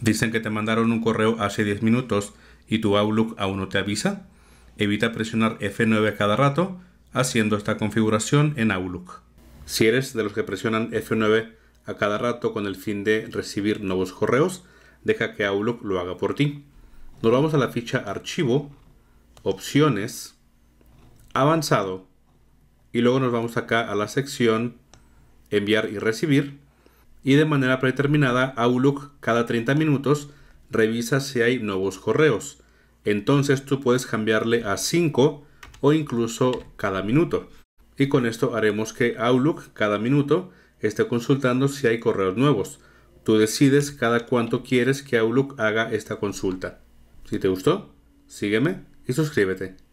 Dicen que te mandaron un correo hace 10 minutos y tu Outlook aún no te avisa. Evita presionar F9 a cada rato haciendo esta configuración en Outlook. Si eres de los que presionan F9 a cada rato con el fin de recibir nuevos correos, deja que Outlook lo haga por ti. Nos vamos a la ficha Archivo, Opciones, Avanzado y luego nos vamos acá a la sección Enviar y Recibir y de manera predeterminada Outlook cada 30 minutos revisa si hay nuevos correos. Entonces tú puedes cambiarle a 5 o incluso cada minuto. Y con esto haremos que Outlook cada minuto esté consultando si hay correos nuevos. Tú decides cada cuánto quieres que Outlook haga esta consulta. Si te gustó, sígueme y suscríbete.